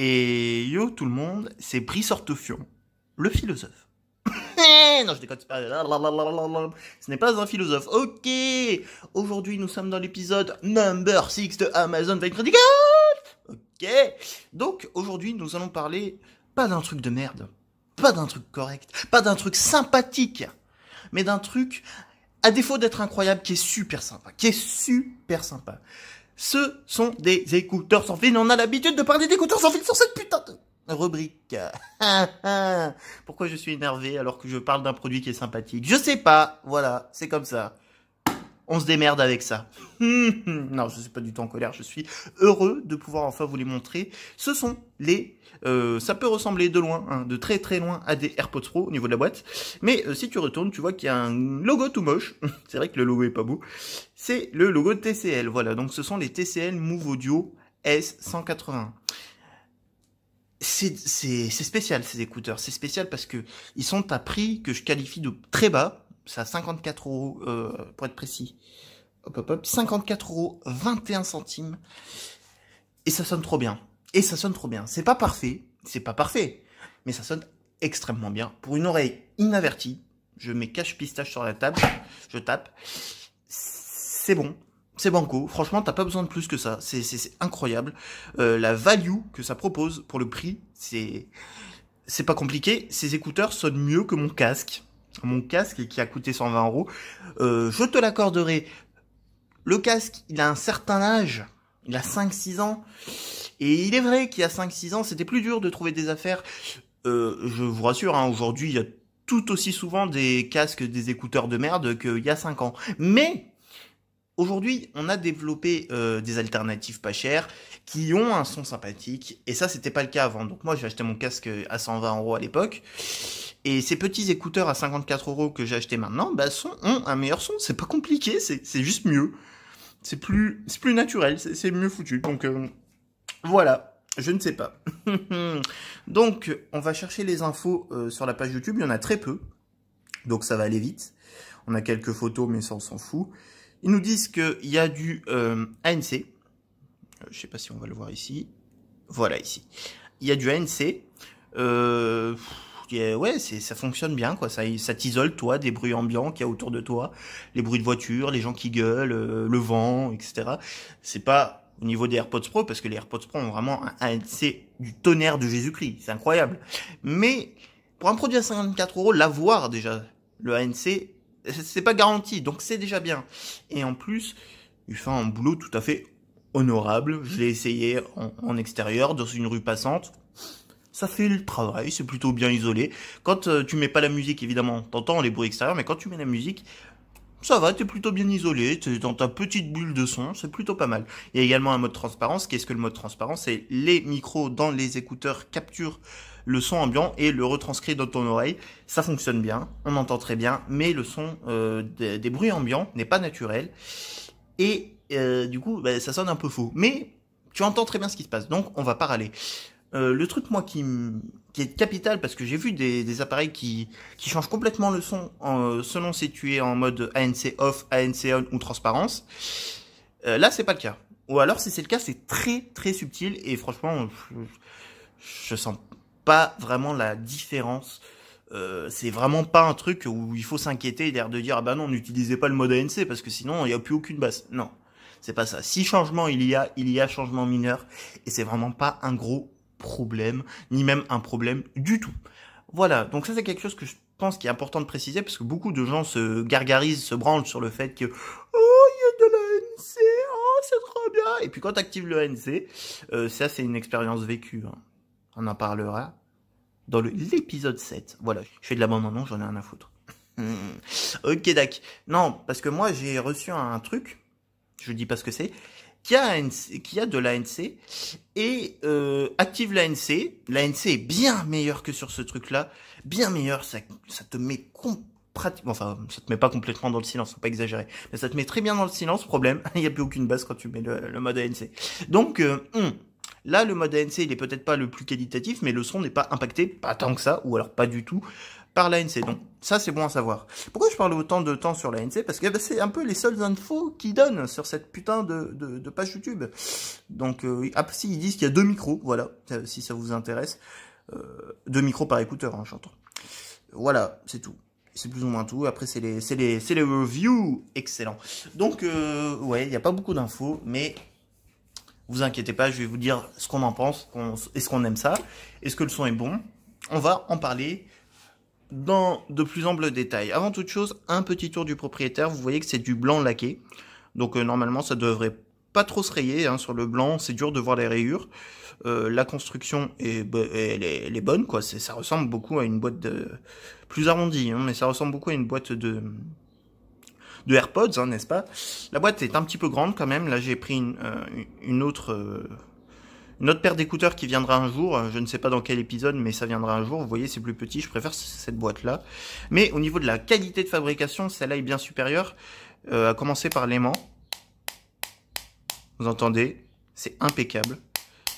Et yo tout le monde, c'est Brice Ortofion, le philosophe. Eh, non, je déconne, ce n'est pas un philosophe. Ok, aujourd'hui nous sommes dans l'épisode number 6 de Amazon Vague Ok, donc aujourd'hui nous allons parler pas d'un truc de merde, pas d'un truc correct, pas d'un truc sympathique, mais d'un truc, à défaut d'être incroyable, qui est super sympa, qui est super sympa ce sont des écouteurs sans fil. On a l'habitude de parler d'écouteurs sans fil sur cette putain de rubrique. Pourquoi je suis énervé alors que je parle d'un produit qui est sympathique Je sais pas. Voilà, c'est comme ça on se démerde avec ça. Hum, hum. non, je ne suis pas du tout en colère, je suis heureux de pouvoir enfin vous les montrer. Ce sont les... Euh, ça peut ressembler de loin, hein, de très très loin à des AirPods Pro au niveau de la boîte, mais euh, si tu retournes, tu vois qu'il y a un logo tout moche, c'est vrai que le logo est pas beau, c'est le logo de TCL, voilà, donc ce sont les TCL Move Audio S181 c'est spécial ces écouteurs. C'est spécial parce que ils sont à prix que je qualifie de très bas ça à 54 euros euh, pour être précis. Hop, hop, 54 euros 21 centimes. Et ça sonne trop bien. Et ça sonne trop bien. C'est pas parfait, c'est pas parfait, mais ça sonne extrêmement bien. Pour une oreille inavertie, je mets cache pistache sur la table, je tape. C'est bon, c'est banco. Franchement, t'as pas besoin de plus que ça. C'est incroyable. Euh, la value que ça propose pour le prix, c'est c'est pas compliqué. Ces écouteurs sonnent mieux que mon casque mon casque qui a coûté 120 euros. Euh, je te l'accorderai. Le casque, il a un certain âge. Il a 5-6 ans. Et il est vrai qu'il y a 5-6 ans, c'était plus dur de trouver des affaires. Euh, je vous rassure, hein, aujourd'hui, il y a tout aussi souvent des casques, des écouteurs de merde qu'il y a 5 ans. Mais Aujourd'hui, on a développé euh, des alternatives pas chères qui ont un son sympathique. Et ça, c'était pas le cas avant. Donc moi, j'ai acheté mon casque à 120 euros à l'époque. Et ces petits écouteurs à 54 euros que j'ai acheté maintenant, bah, sont, ont un meilleur son. C'est pas compliqué, c'est juste mieux. C'est plus, plus naturel, c'est mieux foutu. Donc euh, voilà, je ne sais pas. Donc, on va chercher les infos euh, sur la page YouTube. Il y en a très peu. Donc ça va aller vite. On a quelques photos, mais ça, on s'en fout. Ils nous disent qu'il y a du euh, ANC. Euh, je ne sais pas si on va le voir ici. Voilà, ici. Il y a du ANC. Euh, ouais, ça fonctionne bien, quoi. Ça, ça t'isole, toi, des bruits ambiants qu'il y a autour de toi. Les bruits de voiture, les gens qui gueulent, euh, le vent, etc. C'est pas au niveau des AirPods Pro, parce que les AirPods Pro ont vraiment un ANC du tonnerre de Jésus-Christ. C'est incroyable. Mais pour un produit à 54 euros, l'avoir déjà, le ANC, c'est pas garanti, donc c'est déjà bien. Et en plus, il fait un boulot tout à fait honorable. Je l'ai essayé en, extérieur, dans une rue passante. Ça fait le travail, c'est plutôt bien isolé. Quand euh, tu mets pas la musique, évidemment, t'entends les bruits extérieurs, mais quand tu mets la musique, ça va, t'es plutôt bien isolé, t'es dans ta petite bulle de son, c'est plutôt pas mal. Il y a également un mode transparence. Qu'est-ce que le mode transparence C'est les micros dans les écouteurs capturent le son ambiant et le retranscrit dans ton oreille. Ça fonctionne bien, on entend très bien, mais le son euh, des, bruits ambiants n'est pas naturel. Et euh, du coup, bah, ça sonne un peu faux. Mais tu entends très bien ce qui se passe, donc on va pas râler. Euh, le truc, moi, qui, est capital, parce que j'ai vu des, appareils qui, changent complètement le son selon si tu es en mode ANC off, ANC on ou transparence. là, c'est pas le cas. Ou alors, si c'est le cas, c'est très très subtil et franchement, je sens, pas vraiment la différence. Euh, c'est vraiment pas un truc où il faut s'inquiéter d'air de dire ah ben non n'utilisez pas le mode ANC parce que sinon il n'y a plus aucune base. » Non, c'est pas ça. Si changement il y a, il y a changement mineur et c'est vraiment pas un gros problème ni même un problème du tout. Voilà, donc ça c'est quelque chose que je pense qu'il est important de préciser parce que beaucoup de gens se gargarisent, se branlent sur le fait que oh il y a de l'ANC, oh c'est trop bien. Et puis quand tu actives le ANC, euh, ça c'est une expérience vécue. Hein. On en parlera dans l'épisode 7. Voilà, je fais de la bande non, j'en ai rien à foutre. ok, dac. Non, parce que moi, j'ai reçu un truc, je dis pas ce que c'est, qui a, qui a de l'ANC, et euh, active l'ANC. L'ANC est bien meilleur que sur ce truc-là, bien meilleur, ça, ça te met pratiquement, enfin, ça te met pas complètement dans le silence, pas exagérer, mais ça te met très bien dans le silence, problème, il n'y a plus aucune base quand tu mets le, mode ANC. Donc, euh, hmm. Là, le mode ANC, il est peut-être pas le plus qualitatif, mais le son n'est pas impacté, pas tant que ça, ou alors pas du tout, par l'ANC. Donc ça c'est bon à savoir. Pourquoi je parle autant de temps sur l'ANC Parce que bah, c'est un peu les seules infos qu'ils donnent sur cette putain de, de, page YouTube. Donc euh, ah, si ils disent qu'il y a deux micros, voilà, euh, si ça vous intéresse. Euh, deux micros par écouteur, en hein, j'entends. Voilà, c'est tout. C'est plus ou moins tout. Après, c'est les, les, les reviews. Excellent. Donc, euh, ouais, il n'y a pas beaucoup d'infos, mais vous inquiétez pas, je vais vous dire ce qu'on en pense, est-ce qu'on aime ça, est-ce que le son est bon. On va en parler dans de plus amples détails. Avant toute chose, un petit tour du propriétaire. Vous voyez que c'est du blanc laqué. Donc euh, normalement, ça devrait pas trop se rayer hein, sur le blanc. C'est dur de voir les rayures. Euh, la construction est, elle est, bonne. quoi. ça ressemble beaucoup à une boîte de... plus arrondie, hein, mais ça ressemble beaucoup à une boîte de de AirPods, hein, n'est-ce pas La boîte est un petit peu grande quand même. Là, j'ai pris une, euh, euh, autre... paire d'écouteurs qui viendra un jour, euh, je ne sais pas dans quel épisode, mais ça viendra un jour. Vous voyez, c'est plus petit, je préfère cette boîte-là. Mais au niveau de la qualité de fabrication, celle-là est bien supérieure, à commencer par l'aimant. Vous entendez C'est impeccable.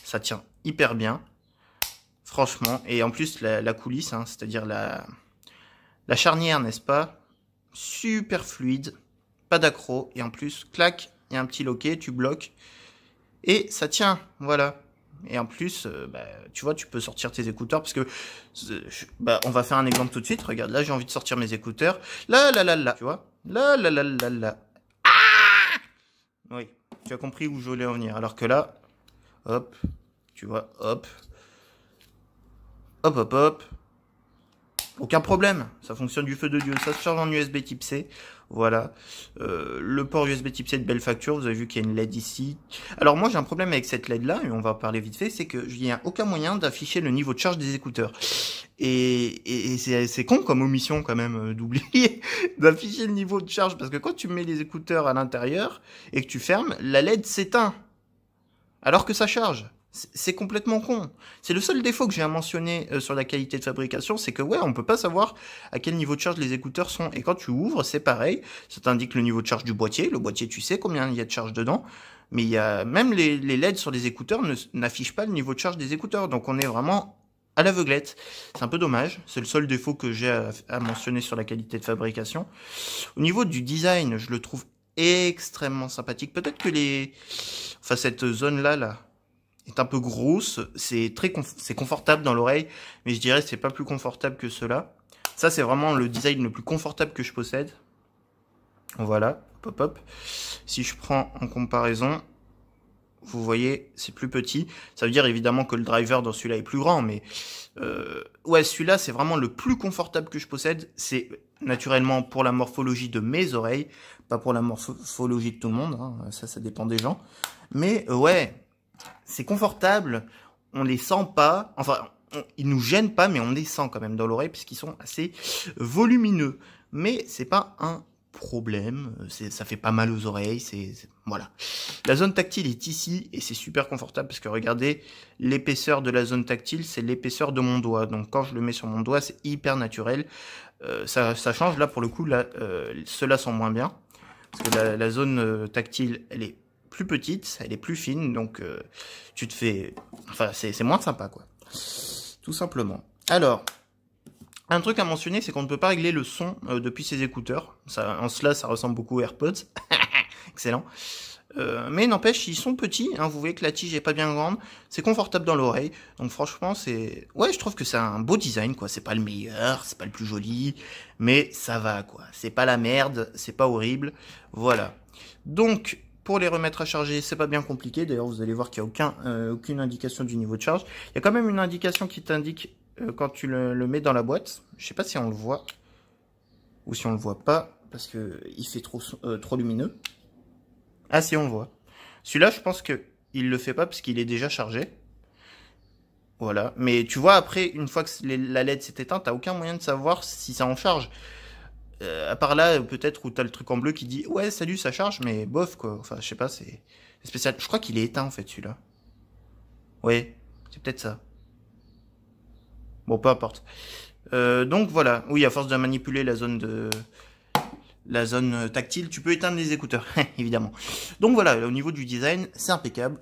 Ça tient hyper bien. Franchement. Et en plus, la, coulisse, hein, c'est-à-dire la, la charnière, n'est-ce pas super fluide, pas d'accro, et en plus, clac, il y a un petit loquet, tu bloques, et ça tient, voilà. Et en plus, euh, bah, tu vois, tu peux sortir tes écouteurs, parce que, euh, bah, on va faire un exemple tout de suite, regarde, là, j'ai envie de sortir mes écouteurs, là, là, là, là, tu vois, là, là, là, là, là, ah Oui, tu as compris où je voulais en venir, alors que là, hop, tu vois, hop, hop, hop, hop, aucun problème, ça fonctionne du feu de Dieu, ça se charge en USB type C, voilà. Euh, le port USB type C de belle facture, vous avez vu qu'il y a une LED ici. Alors moi j'ai un problème avec cette LED là, et on va en parler vite fait, c'est que je n'ai aucun moyen d'afficher le niveau de charge des écouteurs. Et, c'est con comme omission quand même euh, d'oublier d'afficher le niveau de charge, parce que quand tu mets les écouteurs à l'intérieur et que tu fermes, la LED s'éteint, alors que ça charge. C'est complètement con. C'est le seul défaut que j'ai à mentionner euh, sur la qualité de fabrication, c'est que ouais, on peut pas savoir à quel niveau de charge les écouteurs sont. Et quand tu ouvres, c'est pareil. Ça t'indique le niveau de charge du boîtier. Le boîtier, tu sais combien il y a de charge dedans. Mais il y a même les, les LED sur les écouteurs n'affichent pas le niveau de charge des écouteurs. Donc on est vraiment à l'aveuglette. C'est un peu dommage. C'est le seul défaut que j'ai à, mentionner sur la qualité de fabrication. Au niveau du design, je le trouve extrêmement sympathique. Peut-être que les, enfin cette zone là là un peu grosse, c'est très confortable dans l'oreille, mais je dirais c'est pas plus confortable que cela. Ça c'est vraiment le design le plus confortable que je possède. Voilà, pop hop. Si je prends en comparaison, vous voyez, c'est plus petit. Ça veut dire évidemment que le driver dans celui-là est plus grand, mais euh, ouais, celui-là c'est vraiment le plus confortable que je possède. C'est naturellement pour la morphologie de mes oreilles, pas pour la morphologie de tout le monde. Hein. Ça, ça dépend des gens. Mais euh, ouais, c'est confortable, on les sent pas, enfin, ils ils nous gênent pas, mais on les sent quand même dans l'oreille puisqu'ils sont assez volumineux. Mais c'est pas un problème, ça fait pas mal aux oreilles, c'est voilà. La zone tactile est ici et c'est super confortable parce que regardez, l'épaisseur de la zone tactile, c'est l'épaisseur de mon doigt. Donc quand je le mets sur mon doigt, c'est hyper naturel. Euh, ça, change là pour le coup, là, euh, cela sent moins bien parce que la, la zone euh, tactile, elle est plus petite, elle est plus fine, donc euh, tu te fais... Enfin, c'est moins sympa, quoi. Tout simplement. Alors, un truc à mentionner, c'est qu'on ne peut pas régler le son euh, depuis ses écouteurs. en cela, ça ressemble beaucoup aux AirPods. Excellent. Euh, mais n'empêche, ils sont petits, hein, vous voyez que la tige est pas bien grande, c'est confortable dans l'oreille, donc franchement, c'est... Ouais, je trouve que c'est un beau design, quoi, c'est pas le meilleur, c'est pas le plus joli, mais ça va, quoi, c'est pas la merde, c'est pas horrible, voilà. Donc, pour les remettre à charger, c'est pas bien compliqué. D'ailleurs, vous allez voir qu'il n'y a aucun, euh, aucune indication du niveau de charge. Il y a quand même une indication qui t'indique euh, quand tu le, mets dans la boîte. Je sais pas si on le voit ou si on le voit pas parce que il fait trop, euh, trop lumineux. Ah si, on le voit. Celui-là, je pense que il le fait pas parce qu'il est déjà chargé. Voilà. Mais tu vois, après, une fois que la LED s'est éteinte, n'as aucun moyen de savoir si ça en charge. Euh, à part là, peut-être où t'as le truc en bleu qui dit ouais, salut, ça charge, mais bof quoi. Enfin, je sais pas, c'est spécial. Je crois qu'il est éteint en fait celui-là. Ouais, c'est peut-être ça. Bon, peu importe. Euh, donc voilà. Oui, à force de manipuler la zone de la zone tactile, tu peux éteindre les écouteurs, évidemment. Donc voilà, au niveau du design, c'est impeccable.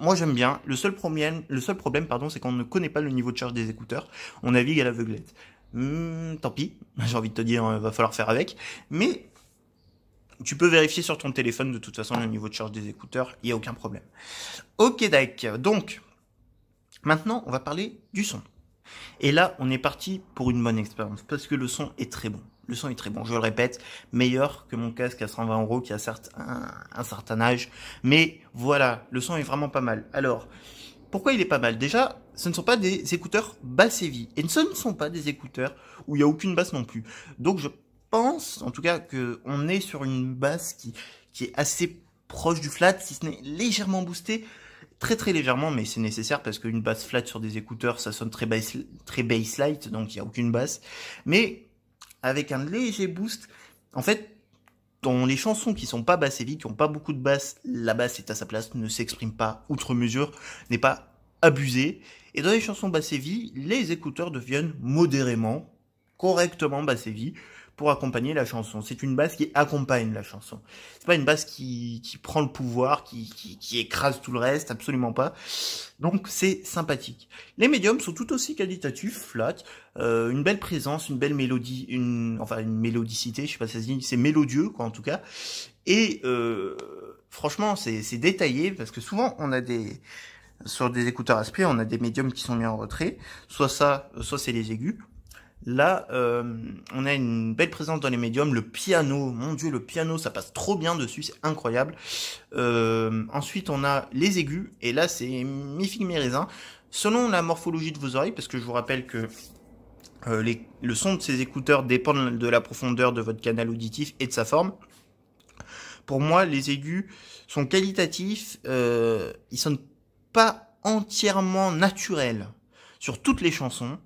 Moi j'aime bien. Le seul problème, le seul problème pardon, c'est qu'on ne connaît pas le niveau de charge des écouteurs. On navigue à l'aveuglette. Hmm, tant pis, j'ai envie de te dire, euh, va falloir faire avec. Mais tu peux vérifier sur ton téléphone de toute façon le niveau de charge des écouteurs, il n'y a aucun problème. Ok Dike, donc maintenant on va parler du son. Et là on est parti pour une bonne expérience, parce que le son est très bon. Le son est très bon, je le répète, meilleur que mon casque à 120 euros qui a certes un, un certain âge. Mais voilà, le son est vraiment pas mal. Alors, pourquoi il est pas mal Déjà, ce ne sont pas des écouteurs basse vie Et ce ne sont pas des écouteurs où il n'y a aucune basse non plus. Donc je pense, en tout cas, qu'on est sur une basse qui, qui est assez proche du flat, si ce n'est légèrement boostée. Très très légèrement, mais c'est nécessaire parce qu'une basse flat sur des écouteurs, ça sonne très bass, très bass light, donc il n'y a aucune basse. Mais avec un léger boost, en fait, dans les chansons qui sont pas basse et qui n'ont pas beaucoup de basse, la basse est à sa place, ne s'exprime pas outre mesure, n'est pas abusé. Et dans les chansons vie, les écouteurs deviennent modérément, correctement vie, pour accompagner la chanson. C'est une basse qui accompagne la chanson. C'est pas une basse qui, qui prend le pouvoir, qui, qui, écrase tout le reste, absolument pas. Donc c'est sympathique. Les médiums sont tout aussi qualitatifs, flat, euh, une belle présence, une belle mélodie, une enfin une mélodicité, je sais pas si ça se c'est mélodieux quoi en tout cas. Et euh, franchement c'est détaillé parce que souvent on a des sur des écouteurs à on a des médiums qui sont mis en retrait. Soit ça, euh, soit c'est les aigus. Là, euh, on a une belle présence dans les médiums. Le piano, mon dieu, le piano, ça passe trop bien dessus, c'est incroyable. Euh, ensuite, on a les aigus, et là, c'est mi figue Selon la morphologie de vos oreilles, parce que je vous rappelle que le son de ces écouteurs dépend de la profondeur de votre canal auditif et de sa forme. Pour moi, les aigus sont qualitatifs, ils sonnent pas entièrement naturel sur toutes les chansons,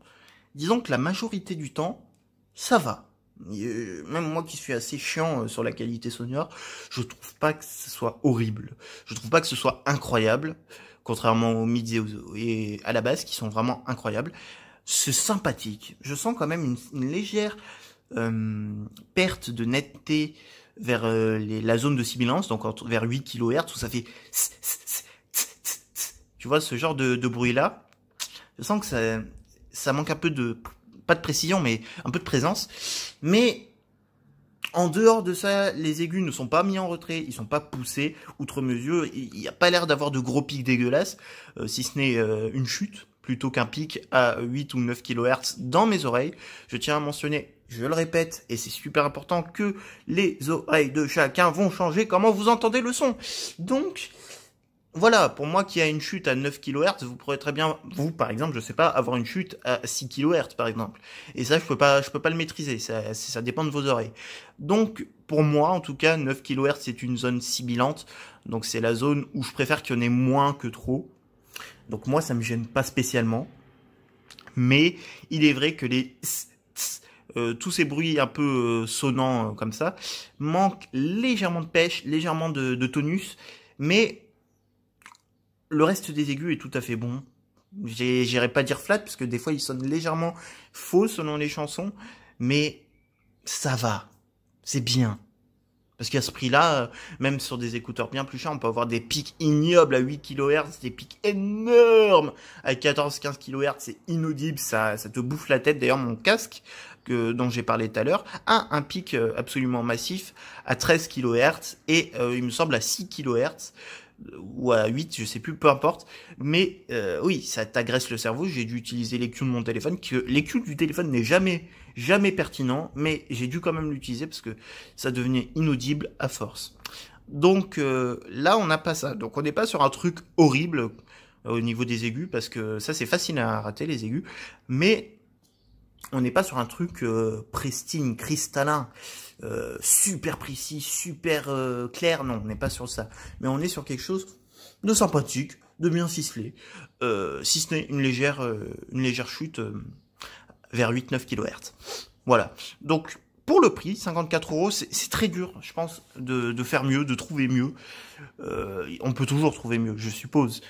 disons que la majorité du temps, ça va. Euh, même moi qui suis assez chiant euh, sur la qualité sonore, je trouve pas que ce soit horrible. Je trouve pas que ce soit incroyable, contrairement aux midi et à la basse qui sont vraiment incroyables. C'est sympathique. Je sens quand même une, légère euh, perte de netteté vers la zone de sibilance, donc vers 8 kHz, où ça fait... Tu vois, ce genre de, bruit-là, je sens que ça, manque un peu de, pas de précision, mais un peu de présence. Mais en dehors de ça, les aigus ne sont pas mis en retrait, ils sont pas poussés outre mesure. Il n'y a pas l'air d'avoir de gros pics dégueulasses, euh, si ce n'est euh, une chute plutôt qu'un pic à 8 ou 9 kHz dans mes oreilles. Je tiens à mentionner, je le répète, et c'est super important, que les oreilles de chacun vont changer comment vous entendez le son. Donc, voilà, pour moi qui a une chute à 9 kHz, vous pourrez très bien, vous par exemple, je sais pas, avoir une chute à 6 kHz par exemple. Et ça, je peux pas, je peux pas le maîtriser. Ça, ça dépend de vos oreilles. Donc, pour moi, en tout cas, 9 kHz c'est une zone sibilante. Donc, c'est la zone où je préfère qu'il y en ait moins que trop. Donc, moi, ça me gêne pas spécialement. Mais il est vrai que les euh, tous ces bruits un peu euh, sonnants euh, comme ça manquent légèrement de pêche, légèrement de tonus. Mais le reste des aigus est tout à fait bon. J'irai pas dire flat, parce que des fois, ils sonnent légèrement faux selon les chansons, mais ça va. C'est bien. Parce qu'à ce prix-là, euh, même sur des écouteurs bien plus chers, on peut avoir des pics ignobles à 8 kHz, des pics énormes à 14-15 kHz, c'est inaudible, ça, ça te bouffe la tête. D'ailleurs, mon casque que, dont j'ai parlé tout à l'heure a un pic euh, absolument massif à 13 kHz et euh, il me semble à 6 kHz, ou à 8, je sais plus, peu importe. Mais euh, oui, ça t'agresse le cerveau. J'ai dû utiliser les de mon téléphone, que l'écu du téléphone n'est jamais, jamais pertinent, mais j'ai dû quand même l'utiliser parce que ça devenait inaudible à force. Donc euh, là, on n'a pas ça. Donc on n'est pas sur un truc horrible euh, au niveau des aigus parce que ça c'est facile à rater les aigus, mais on n'est pas sur un truc euh, pristine, cristallin, euh, super précis, super euh, clair, non, on n'est pas sur ça. Mais on est sur quelque chose de sympathique, de bien ficelé, si ce n'est une légère, une légère chute vers 8-9 kHz. Voilà, donc pour le prix, 54 euros, c'est très dur, je pense, de, de, faire mieux, de trouver mieux. Euh, on peut toujours trouver mieux, je suppose,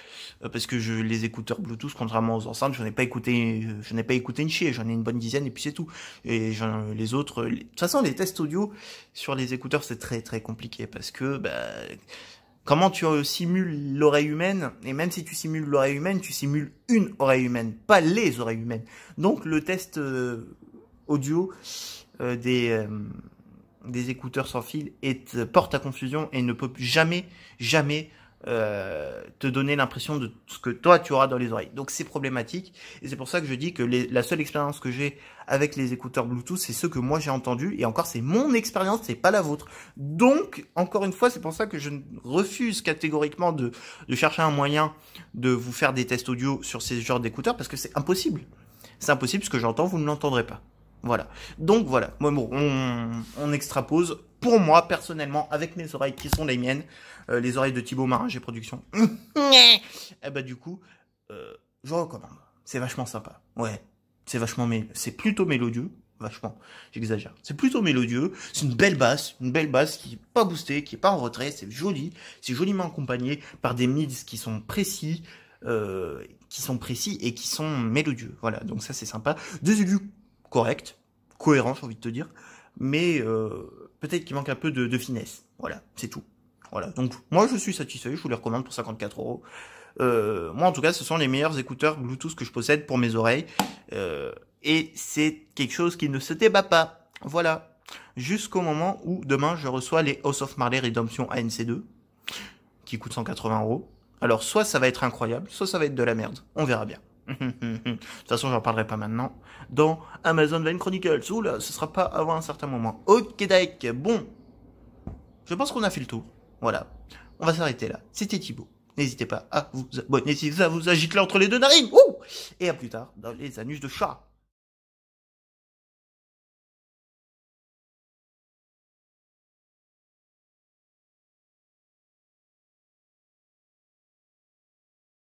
euh, parce que je, les écouteurs Bluetooth, contrairement aux enceintes, je n'ai pas écouté, euh, je n'ai pas écouté une chier, j'en ai une bonne dizaine et puis c'est tout. Et les autres, de toute façon, les tests audio sur les écouteurs, c'est très très compliqué parce que bah, comment tu simules l'oreille humaine, et même si tu simules l'oreille humaine, tu simules une oreille humaine, pas les oreilles humaines. Donc le test audio euh, des, euh, des écouteurs sans fil et porte à confusion et ne peut jamais, jamais euh, te donner l'impression de ce que toi tu auras dans les oreilles. Donc c'est problématique et c'est pour ça que je dis que la seule expérience que j'ai avec les écouteurs Bluetooth, c'est ce que moi j'ai entendu et encore c'est mon expérience, c'est pas la vôtre. Donc encore une fois, c'est pour ça que je refuse catégoriquement de, de chercher un moyen de vous faire des tests audio sur ces genres d'écouteurs parce que c'est impossible. C'est impossible ce que j'entends, vous ne l'entendrez pas. Voilà. Donc voilà, moi bon, on, on extrapose. Pour moi, personnellement, avec mes oreilles qui sont les miennes, euh, les oreilles de Thibaut Marin, j'ai production. et eh bah ben, du coup, euh, je recommande. C'est vachement sympa. Ouais, c'est vachement mais c'est plutôt mélodieux, vachement. J'exagère. C'est plutôt mélodieux. C'est une belle basse, une belle basse qui est pas boostée, qui est pas en retrait. C'est joli. C'est joliment accompagné par des mids qui sont précis. Euh, qui sont précis et qui sont mélodieux. Voilà, donc ça c'est sympa. Deux aigus correct, cohérent, j'ai envie de te dire, mais euh, peut-être qu'il manque un peu de, finesse. Voilà, c'est tout. Voilà. Donc moi je suis satisfait, je vous les recommande pour 54 euros. Euh, moi en tout cas, ce sont les meilleurs écouteurs Bluetooth que je possède pour mes oreilles, euh, et c'est quelque chose qui ne se débat pas. Voilà. Jusqu'au moment où demain je reçois les House of Marley Redemption ANC2, qui coûtent 180 euros. Alors soit ça va être incroyable, soit ça va être de la merde. On verra bien de toute façon, j'en parlerai pas maintenant. Dans Amazon Vine Chronicles. Oula, ce sera pas avant un certain moment. Ok, Daek. Bon. Je pense qu'on a fait le tour. Voilà. On va s'arrêter là. C'était Thibaut. N'hésitez pas à vous abonner si ça vous agite là entre les deux narines. Ouh Et à plus tard dans les anus de chat.